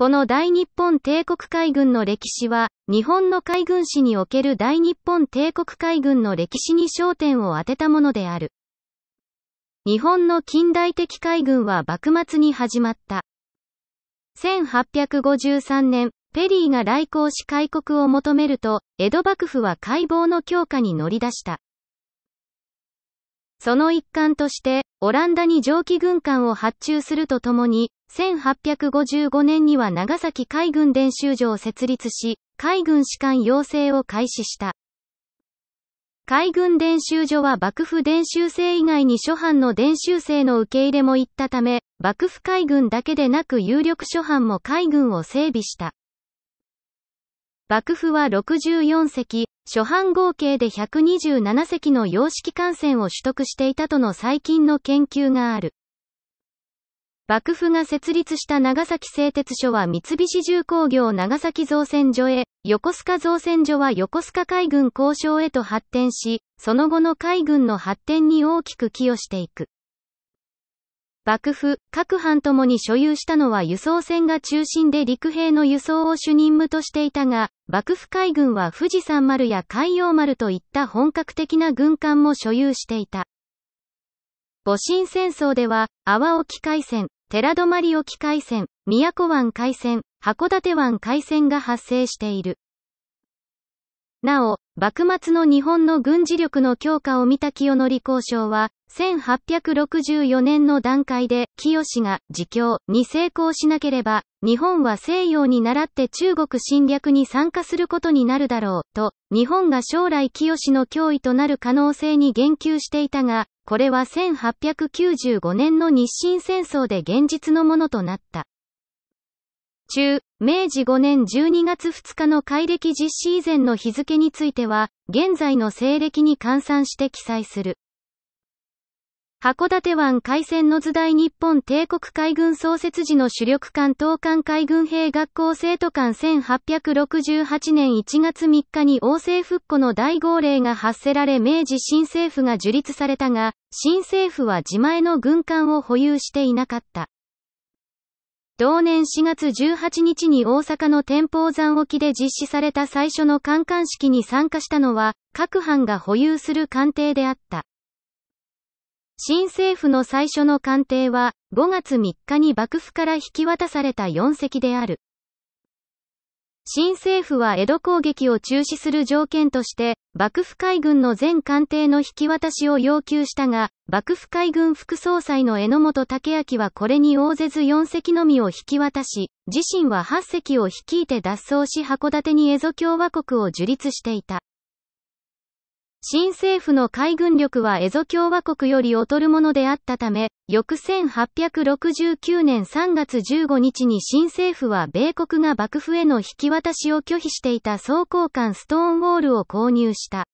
この大日本帝国海軍の歴史は、日本の海軍史における大日本帝国海軍の歴史に焦点を当てたものである。日本の近代的海軍は幕末に始まった。1853年、ペリーが来航し開国を求めると、江戸幕府は解剖の強化に乗り出した。その一環として、オランダに蒸気軍艦を発注するとともに、1855年には長崎海軍練習所を設立し、海軍士官養成を開始した。海軍練習所は幕府練習生以外に諸藩の練習生の受け入れも行ったため、幕府海軍だけでなく有力諸藩も海軍を整備した。幕府は64隻、諸藩合計で127隻の洋式艦船を取得していたとの最近の研究がある。幕府が設立した長崎製鉄所は三菱重工業長崎造船所へ、横須賀造船所は横須賀海軍交渉へと発展し、その後の海軍の発展に大きく寄与していく。幕府、各藩ともに所有したのは輸送船が中心で陸兵の輸送を主任務としていたが、幕府海軍は富士山丸や海洋丸といった本格的な軍艦も所有していた。戊辰戦争では、阿波沖海戦、寺泊沖海戦、宮古湾海戦、函館湾海戦が発生している。なお、幕末の日本の軍事力の強化を見た清則交渉は、1864年の段階で、清が自供に成功しなければ、日本は西洋に倣って中国侵略に参加することになるだろう、と、日本が将来清の脅威となる可能性に言及していたが、これは1895年の日清戦争で現実のものとなった。中、明治5年12月2日の改暦実施以前の日付については、現在の西暦に換算して記載する。函館湾海戦の図大日本帝国海軍創設時の主力艦東艦海軍兵学校生徒館1868年1月3日に王政復古の大号令が発せられ明治新政府が樹立されたが、新政府は自前の軍艦を保有していなかった。同年4月18日に大阪の天保山沖で実施された最初の艦艦式に参加したのは、各藩が保有する艦艇であった。新政府の最初の官邸は、5月3日に幕府から引き渡された4隻である。新政府は江戸攻撃を中止する条件として、幕府海軍の全艦艇の引き渡しを要求したが、幕府海軍副総裁の榎本武明はこれに応ぜず4隻のみを引き渡し、自身は8隻を率いて脱走し函館に蝦夷共和国を樹立していた。新政府の海軍力はエゾ共和国より劣るものであったため、翌1869年3月15日に新政府は米国が幕府への引き渡しを拒否していた装甲艦ストーンウォールを購入した。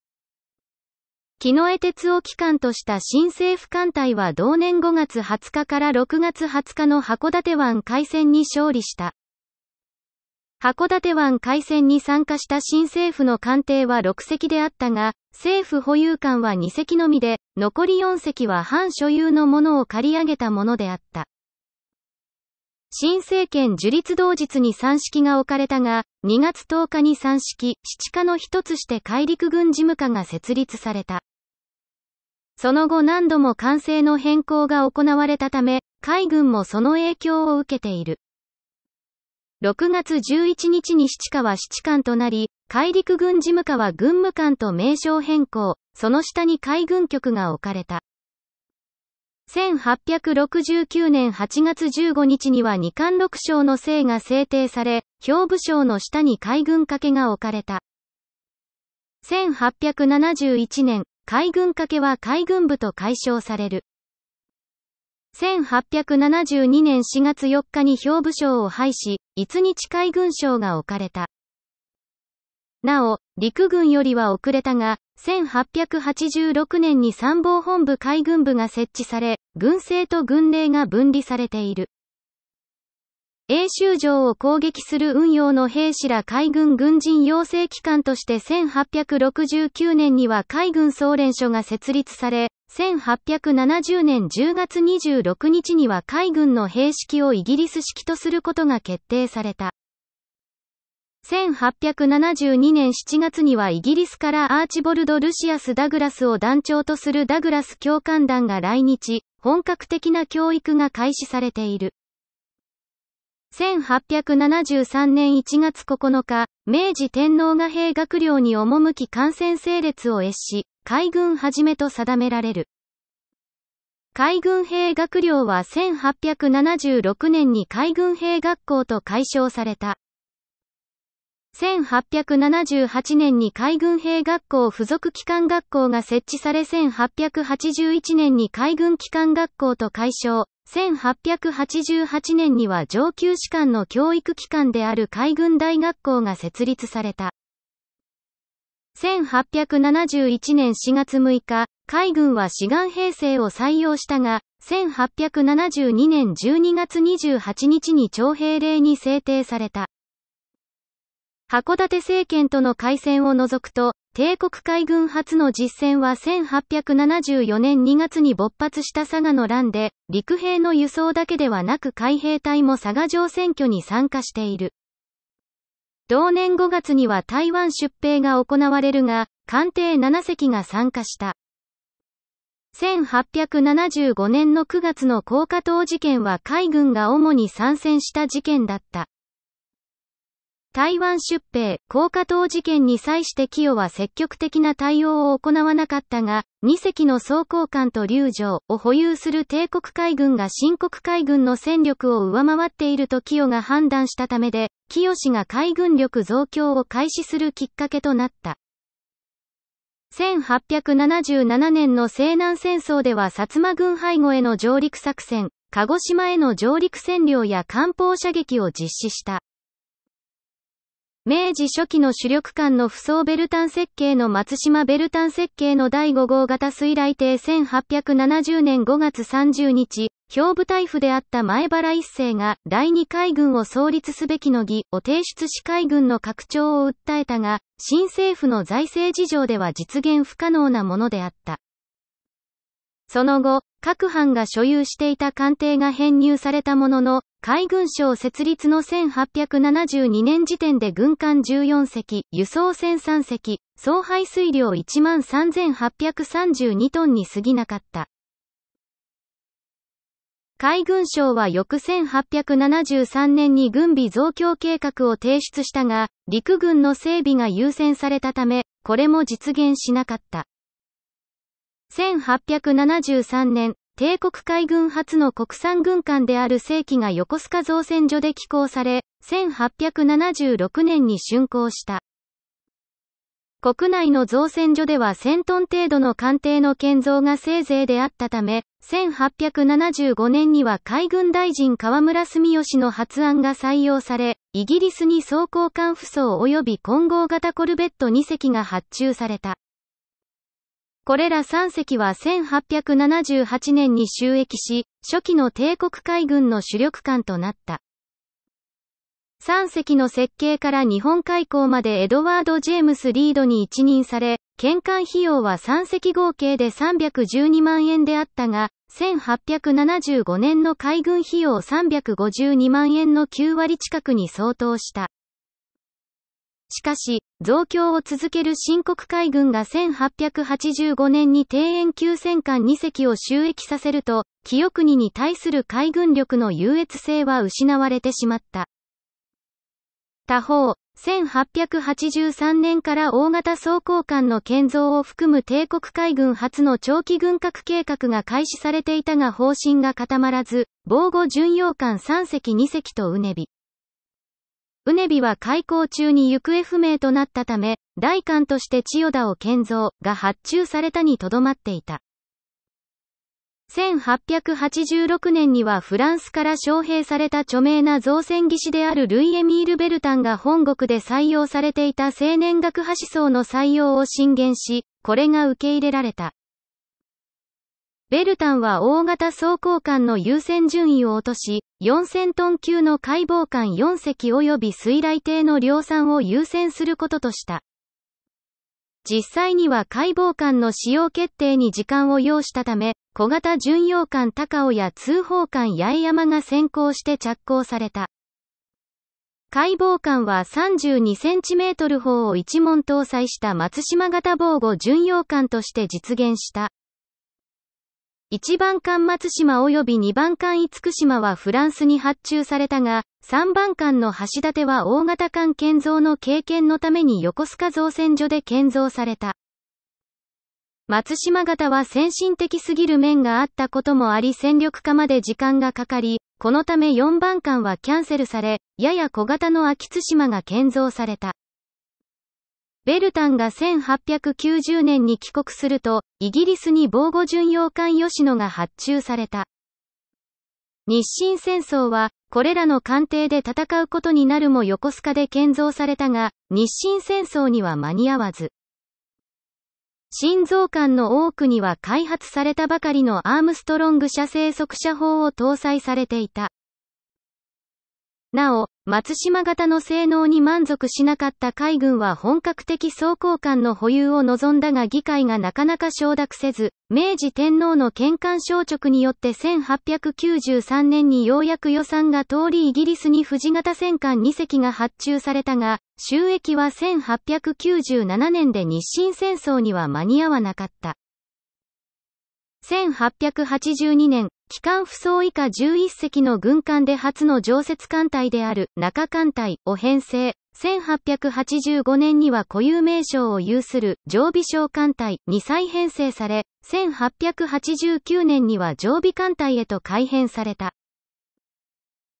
木の江鉄を機関とした新政府艦隊は同年5月20日から6月20日の函館湾海戦に勝利した。函館湾海戦に参加した新政府の艦艇は6隻であったが、政府保有艦は2隻のみで、残り4隻は反所有のものを借り上げたものであった。新政権樹立同日に三式が置かれたが、2月10日に三式、七課の一つして海陸軍事務課が設立された。その後何度も艦勢の変更が行われたため、海軍もその影響を受けている。6月11日に七課は七官となり、海陸軍事務課は軍務官と名称変更、その下に海軍局が置かれた。1869年8月15日には二官六章の姓が制定され、兵部省の下に海軍掛けが置かれた。1871年、海軍掛けは海軍部と解消される。1872年4月4日に兵部省を廃し、5日海軍省が置かれた。なお、陸軍よりは遅れたが、1886年に参謀本部海軍部が設置され、軍政と軍令が分離されている。英州城を攻撃する運用の兵士ら海軍軍人養成機関として1869年には海軍総連署が設立され、1870年10月26日には海軍の兵式をイギリス式とすることが決定された。1872年7月にはイギリスからアーチボルド・ルシアス・ダグラスを団長とするダグラス教官団が来日、本格的な教育が開始されている。1873年1月9日、明治天皇が兵学寮に赴き感染整列を越し、海軍はじめと定められる。海軍兵学寮は1876年に海軍兵学校と解消された。1878年に海軍兵学校附属機関学校が設置され1881年に海軍機関学校と解消、1888年には上級士官の教育機関である海軍大学校が設立された。1871年4月6日、海軍は志願兵制を採用したが、1872年12月28日に徴兵令に制定された。函館政権との海戦を除くと、帝国海軍初の実戦は1874年2月に勃発した佐賀の乱で、陸兵の輸送だけではなく海兵隊も佐賀城選挙に参加している。同年5月には台湾出兵が行われるが、艦艇7隻が参加した。1875年の9月の高架島事件は海軍が主に参戦した事件だった。台湾出兵、高架党事件に際して清は積極的な対応を行わなかったが、2隻の装甲艦と竜城を保有する帝国海軍が新国海軍の戦力を上回っていると清が判断したためで、清が海軍力増強を開始するきっかけとなった。1877年の西南戦争では薩摩軍背後への上陸作戦、鹿児島への上陸占領や艦砲射撃を実施した。明治初期の主力艦の不装ベルタン設計の松島ベルタン設計の第5号型水雷艇1870年5月30日、兵部大府であった前原一世が第2海軍を創立すべきの義を提出し海軍の拡張を訴えたが、新政府の財政事情では実現不可能なものであった。その後、各藩が所有していた艦艇が編入されたものの、海軍省設立の1872年時点で軍艦14隻、輸送船3隻、総排水量13,832トンに過ぎなかった。海軍省は翌1873年に軍備増強計画を提出したが、陸軍の整備が優先されたため、これも実現しなかった。1873年、帝国海軍初の国産軍艦である正規が横須賀造船所で寄港され、1876年に竣工した。国内の造船所では1000トン程度の艦艇の建造がせいぜいであったため、1875年には海軍大臣河村住吉の発案が採用され、イギリスに装甲艦扶装及び混合型コルベット2隻が発注された。これら3隻は1878年に収益し、初期の帝国海軍の主力艦となった。3隻の設計から日本海溝までエドワード・ジェームス・リードに一任され、玄艦費用は3隻合計で312万円であったが、1875年の海軍費用352万円の9割近くに相当した。しかし、増強を続ける新国海軍が1885年に庭園急戦艦2隻を収益させると、清国に対する海軍力の優越性は失われてしまった。他方、1883年から大型装甲艦の建造を含む帝国海軍初の長期軍拡計画が開始されていたが方針が固まらず、防護巡洋艦3隻2隻とうねび。うねびは開港中に行方不明となったため、代官として千代田を建造が発注されたにとどまっていた。1886年にはフランスから招聘された著名な造船技師であるルイ・エミール・ベルタンが本国で採用されていた青年学派思想の採用を進言し、これが受け入れられた。ベルタンは大型装甲艦の優先順位を落とし、4000トン級の解剖艦4隻及び水雷艇の量産を優先することとした。実際には解剖艦の使用決定に時間を要したため、小型巡洋艦高尾や通報艦八重山が先行して着工された。解剖艦は3 2センチメートル砲を一門搭載した松島型防護巡洋艦として実現した。1番艦松島及び2番艦厳島はフランスに発注されたが、3番艦の橋立は大型艦建造の経験のために横須賀造船所で建造された。松島型は先進的すぎる面があったこともあり戦力化まで時間がかかり、このため4番艦はキャンセルされ、やや小型の秋津島が建造された。ベルタンが1890年に帰国すると、イギリスに防護巡洋艦吉野が発注された。日清戦争は、これらの艦艇で戦うことになるも横須賀で建造されたが、日清戦争には間に合わず。心臓艦の多くには開発されたばかりのアームストロング射精速射砲を搭載されていた。なお、松島型の性能に満足しなかった海軍は本格的装甲艦の保有を望んだが議会がなかなか承諾せず、明治天皇の県艦消直によって1893年にようやく予算が通りイギリスに藤型戦艦2隻が発注されたが、収益は1897年で日清戦争には間に合わなかった。1882年、機関不走以下11隻の軍艦で初の常設艦隊である中艦隊を編成。1885年には固有名称を有する常備小艦隊に再編成され、1889年には常備艦隊へと改編された。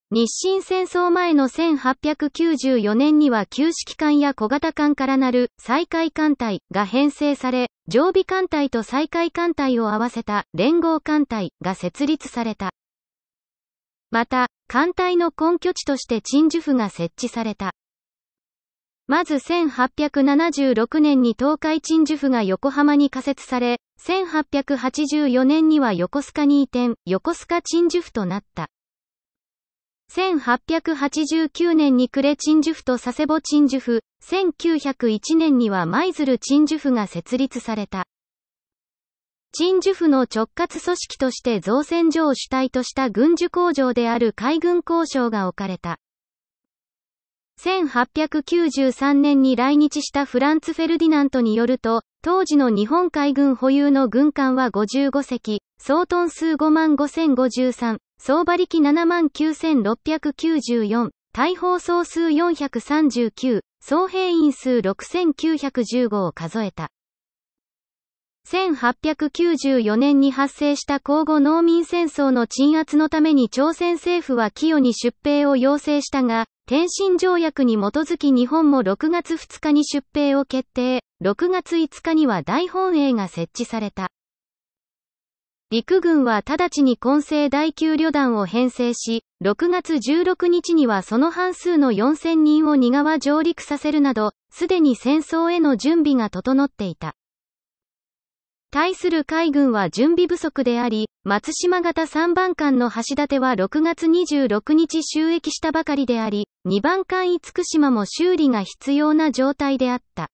日清戦争前の1894年には旧式艦や小型艦からなる再海艦隊が編成され、常備艦隊と再海艦隊を合わせた連合艦隊が設立された。また、艦隊の根拠地として鎮守府が設置された。まず1876年に東海鎮守府が横浜に仮設され、1884年には横須賀に移転、横須賀鎮守府となった。1889年にクレチンジュフと佐世保チンジュフ、1901年には舞鶴チンジュフが設立された。チンジュフの直轄組織として造船所を主体とした軍需工場である海軍工廠が置かれた。1893年に来日したフランツ・フェルディナントによると、当時の日本海軍保有の軍艦は55隻、総トン数5万5053、総馬力79,694、大砲総数439、総兵員数6915を数えた。1894年に発生した交互農民戦争の鎮圧のために朝鮮政府は清に出兵を要請したが、天津条約に基づき日本も6月2日に出兵を決定、6月5日には大本営が設置された。陸軍は直ちに混成第9旅団を編成し、6月16日にはその半数の4000人を仁川上陸させるなど、すでに戦争への準備が整っていた。対する海軍は準備不足であり、松島型3番艦の橋立は6月26日収益したばかりであり、2番艦厳島も修理が必要な状態であった。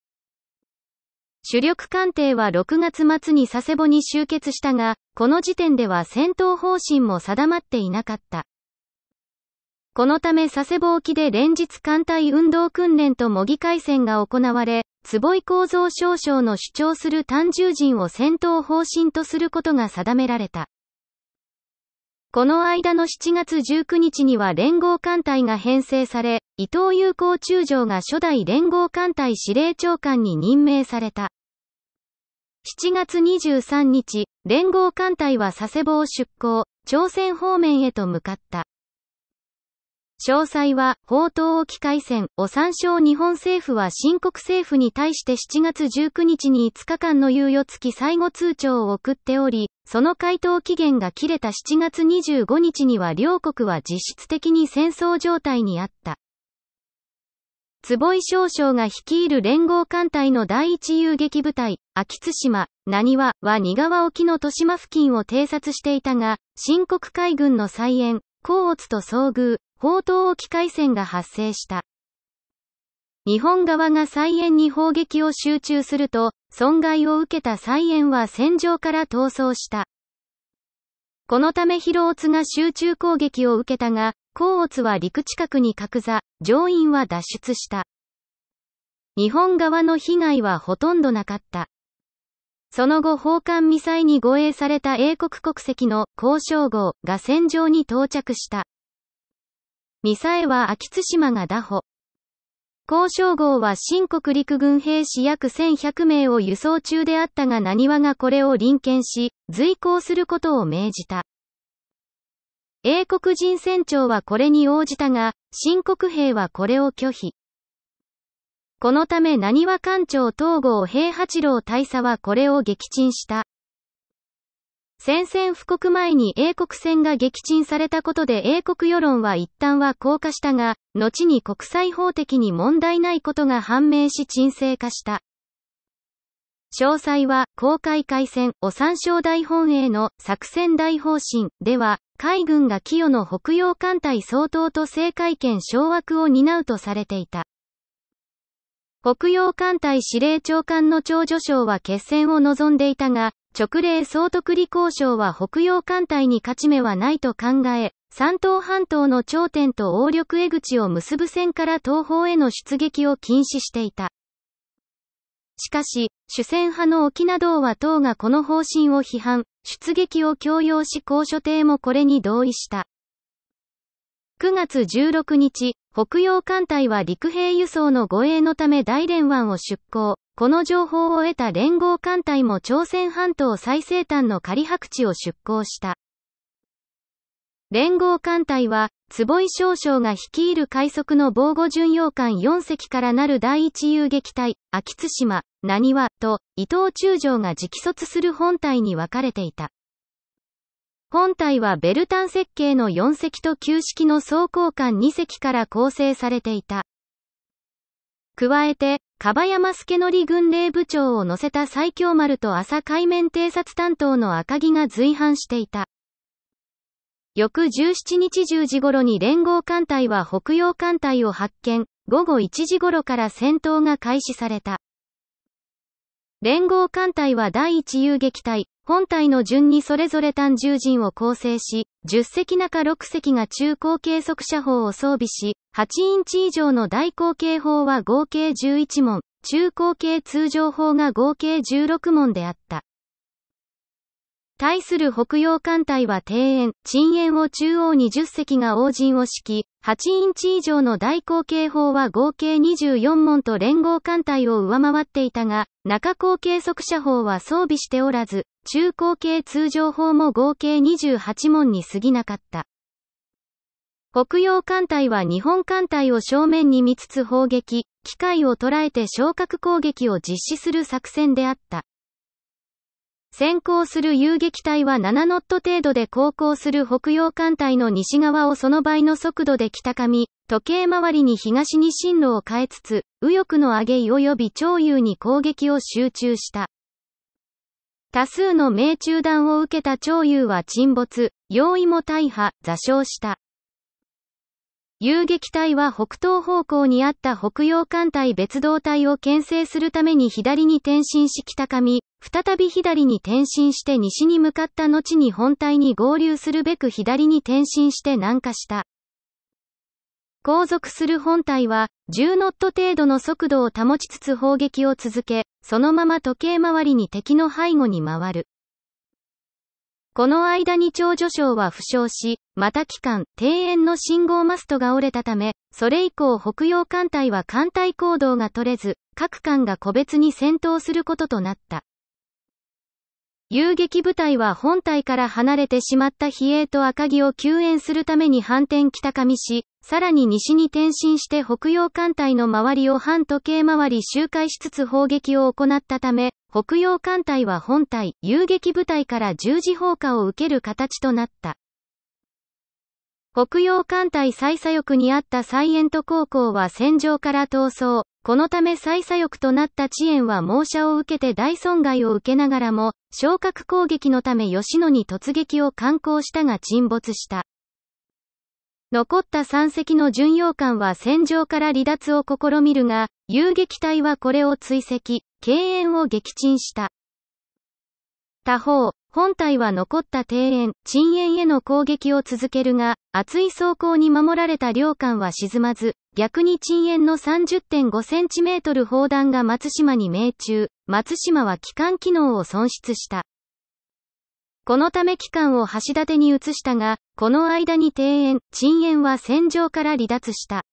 主力艦艇は6月末に佐世保に集結したが、この時点では戦闘方針も定まっていなかった。このため佐世保沖で連日艦隊運動訓練と模擬海戦が行われ、坪井構造少将の主張する単獣人を戦闘方針とすることが定められた。この間の7月19日には連合艦隊が編成され、伊藤友好中将が初代連合艦隊司令長官に任命された。7月23日、連合艦隊は佐世保を出港、朝鮮方面へと向かった。詳細は、法東沖海戦を参照日本政府は新国政府に対して7月19日に5日間の猶予付き最後通帳を送っており、その回答期限が切れた7月25日には両国は実質的に戦争状態にあった。坪井少将が率いる連合艦隊の第一遊撃部隊、秋津島、何は、は二川沖の豊島付近を偵察していたが、新国海軍の再演、高津と遭遇、砲塔沖海戦が発生した。日本側が菜園に砲撃を集中すると、損害を受けた菜園は戦場から逃走した。このため広津が集中攻撃を受けたが、高津は陸近くに格座、乗員は脱出した。日本側の被害はほとんどなかった。その後砲艦ミサイに護衛された英国国籍の交渉号が戦場に到着した。ミサエは秋津島が打歩。交渉号は新国陸軍兵士約1100名を輸送中であったが何話がこれを臨検し、随行することを命じた。英国人船長はこれに応じたが、新国兵はこれを拒否。このため何話艦長東郷平八郎大佐はこれを撃沈した。宣戦布告前に英国船が撃沈されたことで英国世論は一旦は降下したが、後に国際法的に問題ないことが判明し沈静化した。詳細は、公開海戦、お参照大本営の作戦大方針では、海軍が清の北洋艦隊総統と制海権掌握を担うとされていた。北洋艦隊司令長官の長女賞は決戦を望んでいたが、直令総督理交渉は北洋艦隊に勝ち目はないと考え、三島半島の頂点と王力江口を結ぶ線から東方への出撃を禁止していた。しかし、主戦派の沖縄道は党がこの方針を批判、出撃を強要し高所艇もこれに同意した。9月16日、北洋艦隊は陸兵輸送の護衛のため大連湾を出港。この情報を得た連合艦隊も朝鮮半島最西端の仮白地を出港した。連合艦隊は、坪井少将が率いる海速の防護巡洋艦4隻からなる第一遊撃隊、秋津島、何和と、伊藤中将が直卒する本隊に分かれていた。本隊はベルタン設計の4隻と旧式の装甲艦2隻から構成されていた。加えて、樺山助り軍令部長を乗せた最強丸と朝海面偵察担当の赤木が随伴していた。翌17日10時頃に連合艦隊は北洋艦隊を発見、午後1時頃から戦闘が開始された。連合艦隊は第一遊撃隊、本隊の順にそれぞれ単重陣人を構成し、10隻中6隻が中高計測車砲を装備し、8インチ以上の大口径砲は合計11問、中口径通常砲が合計16問であった。対する北洋艦隊は庭園、鎮園を中央に10隻が王陣を敷き、8インチ以上の大口径砲は合計24門と連合艦隊を上回っていたが、中口径速射砲は装備しておらず、中口径通常砲も合計28門に過ぎなかった。北洋艦隊は日本艦隊を正面に見つつ砲撃、機械を捉えて昇格攻撃を実施する作戦であった。先行する遊撃隊は7ノット程度で航行する北洋艦隊の西側をその倍の速度で北上、時計回りに東に進路を変えつつ、右翼の上げ及び潮流に攻撃を集中した。多数の命中弾を受けた潮流は沈没、容易も大破、座礁した。遊撃隊は北東方向にあった北洋艦隊別動隊を牽制するために左に転進し北上、再び左に転進して西に向かった後に本隊に合流するべく左に転進して南下した。後続する本体は、10ノット程度の速度を保ちつつ砲撃を続け、そのまま時計回りに敵の背後に回る。この間に長女賞は負傷し、また期間、庭園の信号マストが折れたため、それ以降北洋艦隊は艦隊行動が取れず、各艦が個別に戦闘することとなった。遊撃部隊は本隊から離れてしまった比叡と赤城を救援するために反転北上し、さらに西に転進して北洋艦隊の周りを反時計回り周回しつつ砲撃を行ったため、北洋艦隊は本隊、遊撃部隊から十字砲火を受ける形となった。北洋艦隊最左翼にあったサイエント高校は戦場から逃走。このため最左翼となった遅延は猛射を受けて大損害を受けながらも、昇格攻撃のため吉野に突撃を敢行したが沈没した。残った3隻の巡洋艦は戦場から離脱を試みるが、遊撃隊はこれを追跡、敬遠を撃沈した。他方、本隊は残った庭園、鎮園への攻撃を続けるが、厚い装甲に守られた両艦は沈まず、逆に鎮園の 30.5cm 砲弾が松島に命中、松島は機関機能を損失した。このため期間を橋立に移したが、この間に庭園、鎮園は戦場から離脱した。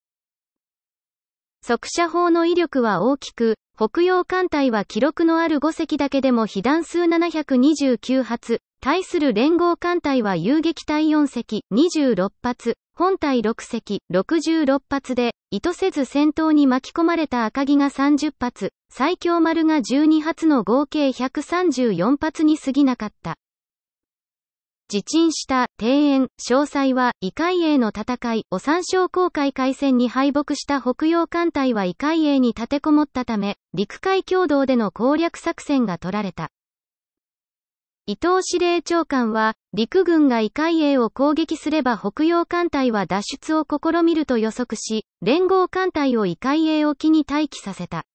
速射砲の威力は大きく、北洋艦隊は記録のある5隻だけでも被弾数729発、対する連合艦隊は遊撃隊4隻26発、本隊6隻66発で、意図せず戦闘に巻き込まれた赤木が30発、最強丸が12発の合計134発に過ぎなかった。自陳した庭園、詳細は、異界への戦い、お参照公開海戦に敗北した北洋艦隊は異界へに立てこもったため、陸海共同での攻略作戦が取られた。伊藤司令長官は、陸軍が異界へを攻撃すれば北洋艦隊は脱出を試みると予測し、連合艦隊を異界英沖に待機させた。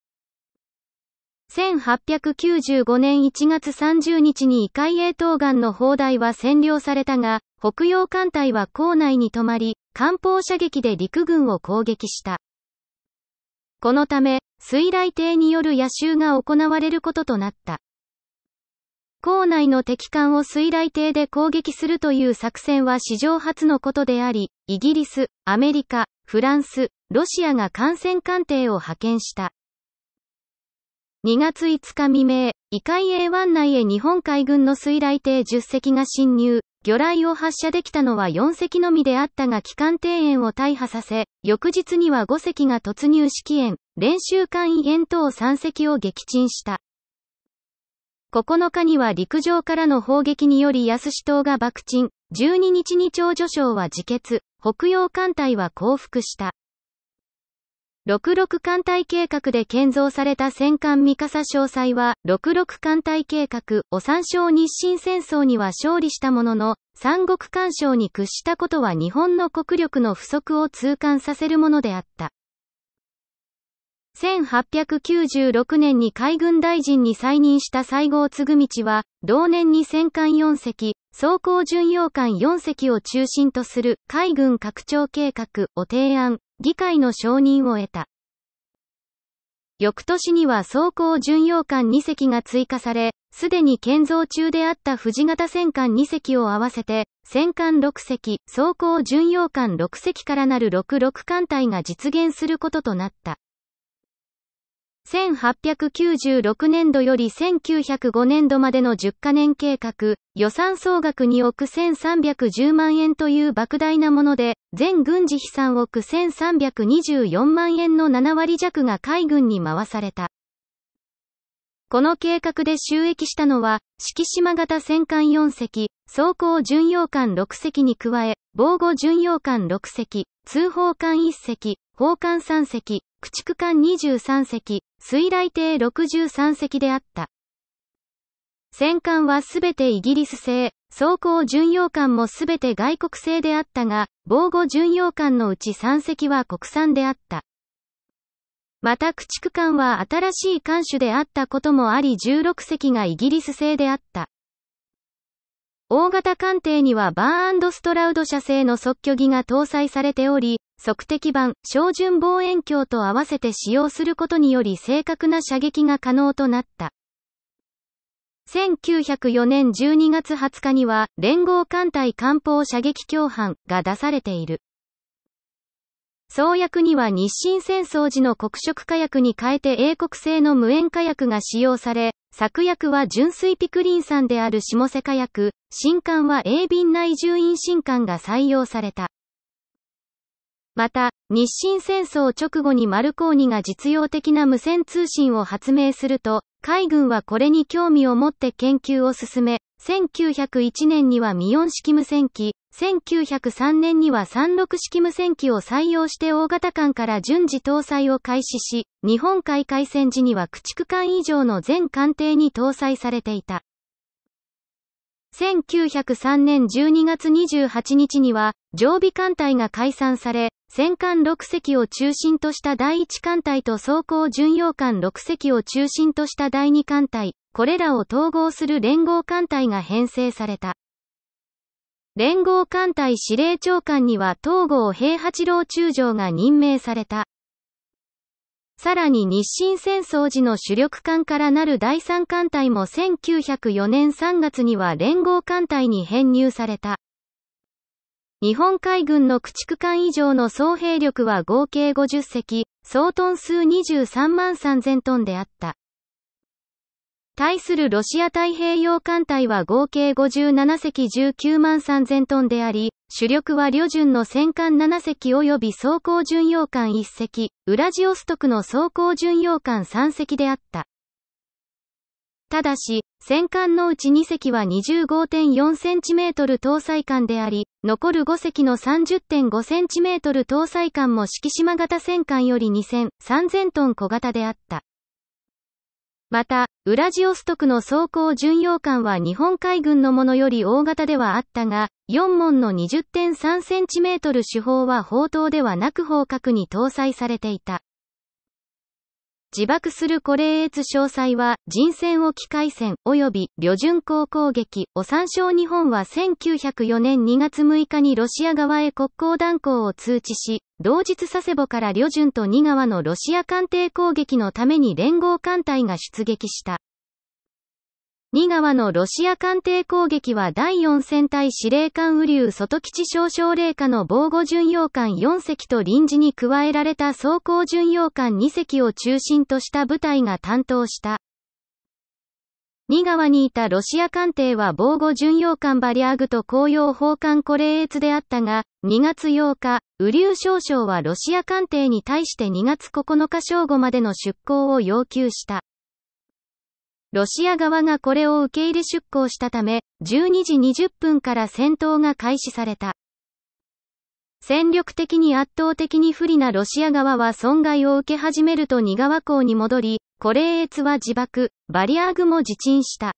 1895年1月30日に異界栄東岸の砲台は占領されたが、北洋艦隊は港内に止まり、艦砲射撃で陸軍を攻撃した。このため、水雷艇による野襲が行われることとなった。港内の敵艦を水雷艇で攻撃するという作戦は史上初のことであり、イギリス、アメリカ、フランス、ロシアが艦船艦艇を派遣した。2月5日未明、異界 A1 内へ日本海軍の水雷艇10隻が侵入、魚雷を発射できたのは4隻のみであったが機関庭園を大破させ、翌日には5隻が突入式園、練習艦異園等3隻を撃沈した。9日には陸上からの砲撃により安志島が爆沈、12日に長女省は自決、北洋艦隊は降伏した。66艦隊計画で建造された戦艦三笠詳細は、66艦隊計画を参照日清戦争には勝利したものの、三国干渉に屈したことは日本の国力の不足を痛感させるものであった。1896年に海軍大臣に再任した西郷嗣道は、同年に戦艦4隻、装甲巡洋艦4隻を中心とする海軍拡張計画を提案、議会の承認を得た。翌年には装甲巡洋艦2隻が追加され、すでに建造中であった藤型戦艦2隻を合わせて、戦艦6隻、装甲巡洋艦6隻からなる66艦隊が実現することとなった。1896年度より1905年度までの10カ年計画、予算総額2億1310万円という莫大なもので、全軍事費3億1324万円の7割弱が海軍に回された。この計画で収益したのは、敷島型戦艦4隻、装甲巡洋艦6隻に加え、防護巡洋艦6隻、通報艦1隻、砲艦3隻、駆逐艦23隻、水雷艇63隻であった。戦艦はすべてイギリス製、装甲巡洋艦もすべて外国製であったが、防護巡洋艦のうち3隻は国産であった。また駆逐艦は新しい艦種であったこともあり16隻がイギリス製であった。大型艦艇にはバーンストラウド社製の測距儀が搭載されており、測敵版、照準望遠鏡と合わせて使用することにより正確な射撃が可能となった。1904年12月20日には、連合艦隊艦砲射撃共犯が出されている。創薬には日清戦争時の黒色火薬に変えて英国製の無塩火薬が使用され、作薬は純粋ピクリン酸である下瀬火薬、新刊は鋭敏内重飲新刊が採用された。また、日清戦争直後にマルコーニが実用的な無線通信を発明すると、海軍はこれに興味を持って研究を進め、1901年にはミヨン式無線機、1903年には36式無線機を採用して大型艦から順次搭載を開始し、日本海海戦時には駆逐艦以上の全艦艇に搭載されていた。1903年12月28日には、常備艦隊が解散され、戦艦6隻を中心とした第1艦隊と装甲巡洋艦6隻を中心とした第2艦隊、これらを統合する連合艦隊が編成された。連合艦隊司令長官には東郷平八郎中将が任命された。さらに日清戦争時の主力艦からなる第三艦隊も1904年3月には連合艦隊に編入された。日本海軍の駆逐艦以上の総兵力は合計50隻、総トン数23万3000トンであった。対するロシア太平洋艦隊は合計57隻19万3000トンであり、主力は旅順の戦艦7隻及び装甲巡洋艦1隻、ウラジオストクの装甲巡洋艦3隻であった。ただし、戦艦のうち2隻は 25.4cm 搭載艦であり、残る5隻の 30.5cm 搭載艦も敷島型戦艦より2000、3000トン小型であった。また、ウラジオストクの装甲巡洋艦は日本海軍のものより大型ではあったが、4門の 20.3cm 手法は砲塔ではなく砲角に搭載されていた。自爆するコレーエツ詳細は、人戦を機械戦及び旅順航攻撃を参照日本は1904年2月6日にロシア側へ国交断交を通知し、同日佐世保から旅順と仁川のロシア艦艇攻撃のために連合艦隊が出撃した。仁川のロシア艦艇攻撃は第4戦隊司令官雨竜外基地少将令下の防護巡洋艦4隻と臨時に加えられた装甲巡洋艦2隻を中心とした部隊が担当した。2川にいたロシア艦艇は防護巡洋艦バリアーグと公用砲艦コレーエツであったが、2月8日、雨竜少将はロシア艦艇に対して2月9日正午までの出港を要求した。ロシア側がこれを受け入れ出港したため、12時20分から戦闘が開始された。戦力的に圧倒的に不利なロシア側は損害を受け始めると二川港に戻り、古レ越は自爆、バリアーグも自沈した。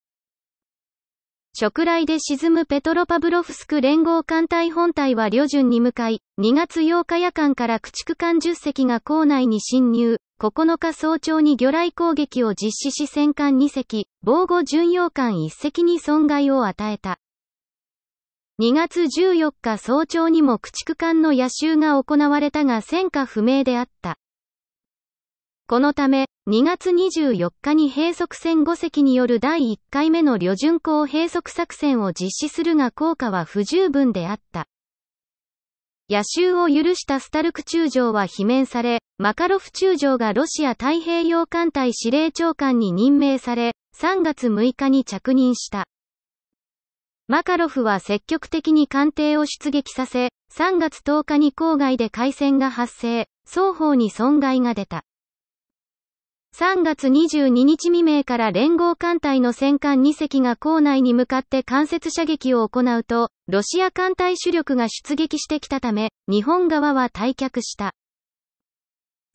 食雷で沈むペトロパブロフスク連合艦隊本隊は旅順に向かい、2月8日夜間から駆逐艦10隻が港内に侵入、9日早朝に魚雷攻撃を実施し戦艦2隻、防護巡洋艦1隻に損害を与えた。2月14日早朝にも駆逐艦の野襲が行われたが戦果不明であった。このため、2月24日に閉塞船5隻による第1回目の旅順港閉塞作戦を実施するが効果は不十分であった。野襲を許したスタルク中将は罷免され、マカロフ中将がロシア太平洋艦隊司令長官に任命され、3月6日に着任した。マカロフは積極的に艦艇を出撃させ、3月10日に郊外で海戦が発生、双方に損害が出た。3月22日未明から連合艦隊の戦艦2隻が港内に向かって間接射撃を行うと、ロシア艦隊主力が出撃してきたため、日本側は退却した。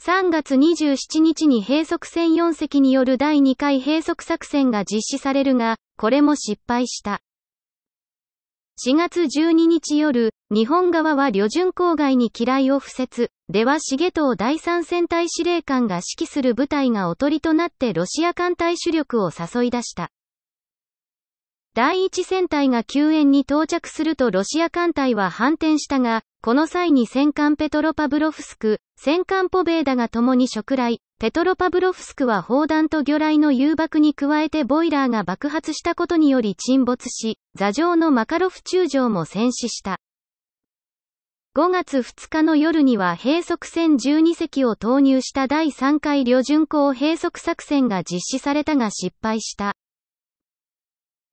3月27日に閉塞戦4隻による第2回閉塞作戦が実施されるが、これも失敗した。4月12日夜、日本側は旅順郊外に機雷を付設。では重藤第三戦隊司令官が指揮する部隊がおとりとなってロシア艦隊主力を誘い出した。第一戦隊が救援に到着するとロシア艦隊は反転したが、この際に戦艦ペトロパブロフスク、戦艦ポベーダが共に食雷、ペトロパブロフスクは砲弾と魚雷の誘爆に加えてボイラーが爆発したことにより沈没し、座上のマカロフ中将も戦死した。5月2日の夜には閉塞船12隻を投入した第3回旅順港閉塞作戦が実施されたが失敗した。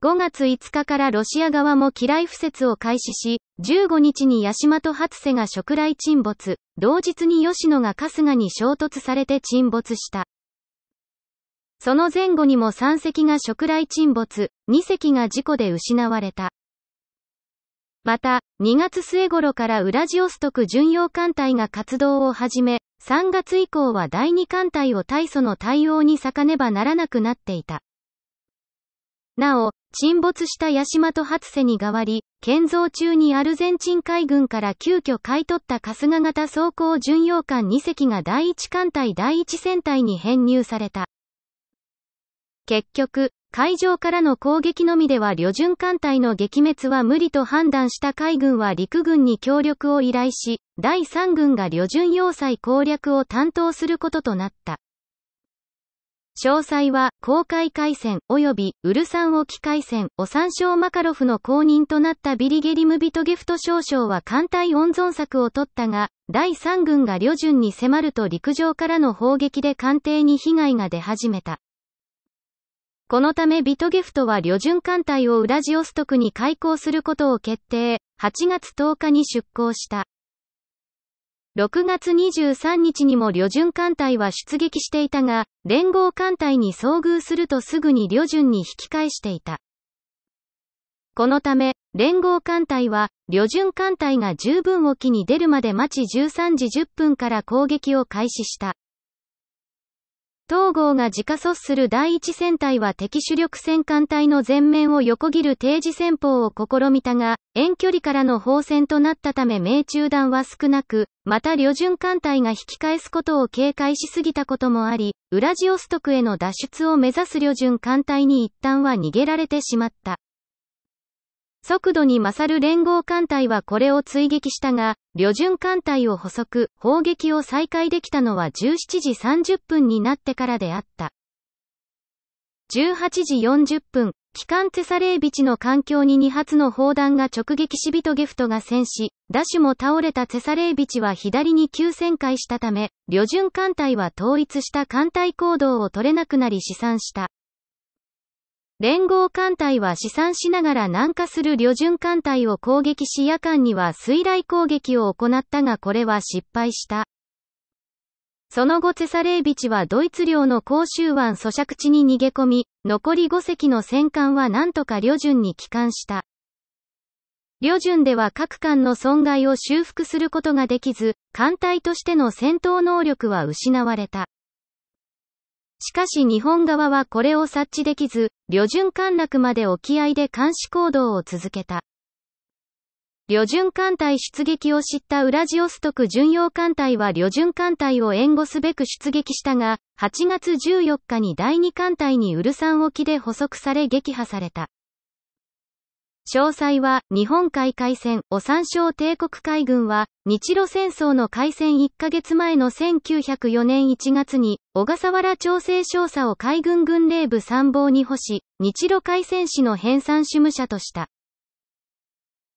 5月5日からロシア側も機雷敷設を開始し、15日に八島と初瀬が食雷沈没、同日に吉野が春日に衝突されて沈没した。その前後にも3隻が食雷沈没、2隻が事故で失われた。また、2月末頃からウラジオストク巡洋艦隊が活動を始め、3月以降は第2艦隊を大祖の対応に咲かねばならなくなっていた。なお、沈没したヤシマと初瀬に代わり、建造中にアルゼンチン海軍から急遽買い取った春日型装甲巡洋艦2隻が第1艦隊第1戦隊に編入された。結局、海上からの攻撃のみでは旅順艦隊の撃滅は無理と判断した海軍は陸軍に協力を依頼し、第3軍が旅順要塞攻略を担当することとなった。詳細は、公海海戦、及び、ウルサン沖海戦、オサンショマカロフの公認となったビリゲリムビトゲフト少将は艦隊温存策を取ったが、第3軍が旅順に迫ると陸上からの砲撃で艦艇に被害が出始めた。このためビトゲフトは旅順艦隊をウラジオストクに開港することを決定、8月10日に出港した。6月23日にも旅順艦隊は出撃していたが、連合艦隊に遭遇するとすぐに旅順に引き返していた。このため、連合艦隊は、旅順艦隊が十分沖に出るまで待ち13時10分から攻撃を開始した。東郷が自家率する第一戦隊は敵主力戦艦隊の前面を横切る定時戦法を試みたが、遠距離からの砲戦となったため命中弾は少なく、また旅順艦隊が引き返すことを警戒しすぎたこともあり、ウラジオストクへの脱出を目指す旅順艦隊に一旦は逃げられてしまった。速度に勝る連合艦隊はこれを追撃したが、旅順艦隊を捕捉、砲撃を再開できたのは17時30分になってからであった。18時40分、機関テサレービチの環境に2発の砲弾が直撃しビトゲフトが戦死、ダッシュも倒れたテサレービチは左に急旋回したため、旅順艦隊は統一した艦隊行動を取れなくなり試算した。連合艦隊は試算しながら南下する旅順艦隊を攻撃し夜間には水雷攻撃を行ったがこれは失敗した。その後テサレービチはドイツ領の甲州湾咀嚼地に逃げ込み、残り5隻の戦艦は何とか旅順に帰還した。旅順では各艦の損害を修復することができず、艦隊としての戦闘能力は失われた。しかし日本側はこれを察知できず、旅順陥落まで沖合で監視行動を続けた。旅順艦隊出撃を知ったウラジオストク巡洋艦隊は旅順艦隊を援護すべく出撃したが、8月14日に第2艦隊にウルサン沖で捕捉され撃破された。詳細は、日本海海戦、お参照帝国海軍は、日露戦争の開戦1ヶ月前の1904年1月に、小笠原調整少佐を海軍軍令部参謀に保し、日露海戦士の編纂主務者とした。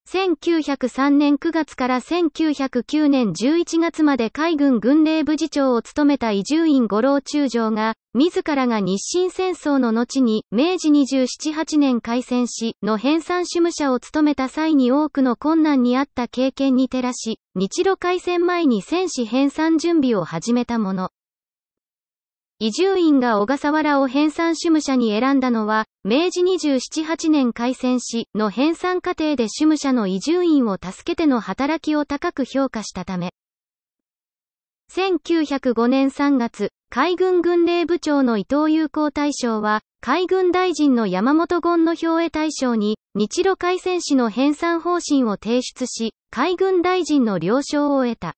1903年9月から1909年11月まで海軍軍令部次長を務めた伊集院五郎中将が、自らが日清戦争の後に、明治27、8年開戦し、の編纂主務者を務めた際に多くの困難にあった経験に照らし、日露開戦前に戦士編纂準備を始めたもの。伊集院が小笠原を編纂主務者に選んだのは、明治27、8年開戦し、の編纂過程で主務者の伊集院を助けての働きを高く評価したため。1905年3月、海軍軍令部長の伊藤友好大将は、海軍大臣の山本権の表へ大将に、日露海戦士の編纂方針を提出し、海軍大臣の了承を得た。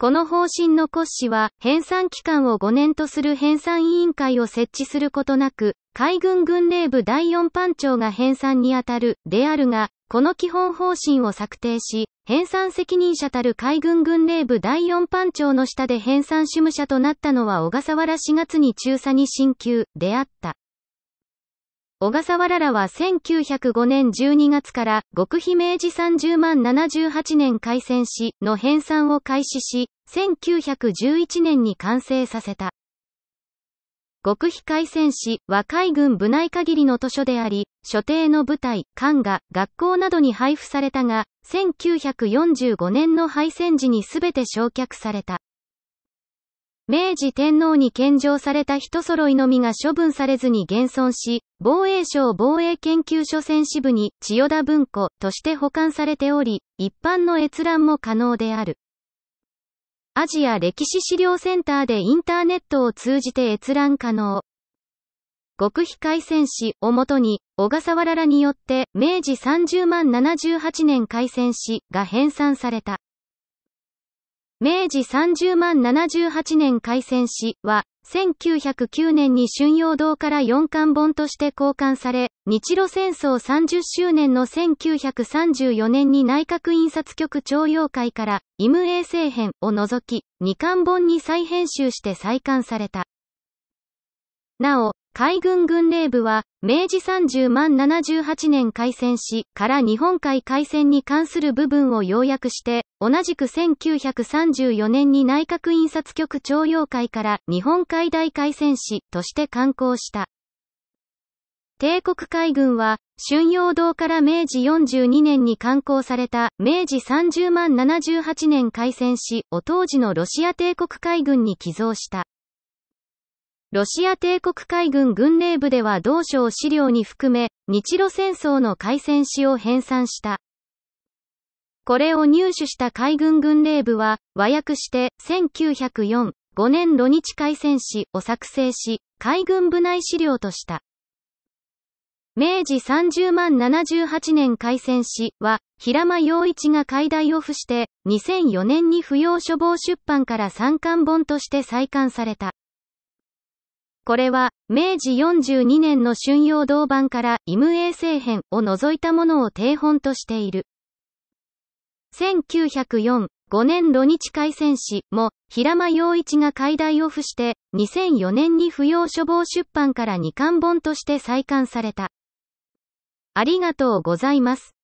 この方針の骨子は、編纂期間を5年とする編纂委員会を設置することなく、海軍軍令部第4班長が編纂にあたる、であるが、この基本方針を策定し、編纂責任者たる海軍軍令部第4班長の下で編纂主務者となったのは小笠原4月に中佐に進級、であった。小笠原らは1905年12月から極秘明治30万78年開戦しの編纂を開始し、1911年に完成させた。極秘開戦史は海軍部内限りの図書であり、所定の部隊、艦が学校などに配布されたが、1945年の敗戦時に全て焼却された。明治天皇に献上された人揃いのみが処分されずに現存し、防衛省防衛研究所選支部に千代田文庫として保管されており、一般の閲覧も可能である。アジア歴史資料センターでインターネットを通じて閲覧可能。極秘海戦史をもとに、小笠原らによって明治30万78年改戦史が編纂された。明治30万78年開戦し、は、1909年に春陽堂から4巻本として交換され、日露戦争30周年の1934年に内閣印刷局徴用会から、イム衛星編を除き、2巻本に再編集して再刊された。なお、海軍軍令部は、明治30万78年開戦し、から日本海海戦に関する部分を要約して、同じく1934年に内閣印刷局徴用会から日本海大海戦史として刊行した。帝国海軍は、春陽堂から明治42年に刊行された明治30万78年開戦し、お当時のロシア帝国海軍に寄贈した。ロシア帝国海軍軍令部では同書を資料に含め、日露戦争の海戦史を編纂した。これを入手した海軍軍令部は、和訳して、1904、5年土日海戦史を作成し、海軍部内資料とした。明治30万78年海戦史は、平間陽一が解題を付して、2004年に不要処方出版から三観本として再刊された。これは、明治42年の春陽銅版からイム衛星編を除いたものを定本としている。1904、5年土日海戦史も、平間陽一が解題を付して、2004年に不要処方出版から2巻本として再刊された。ありがとうございます。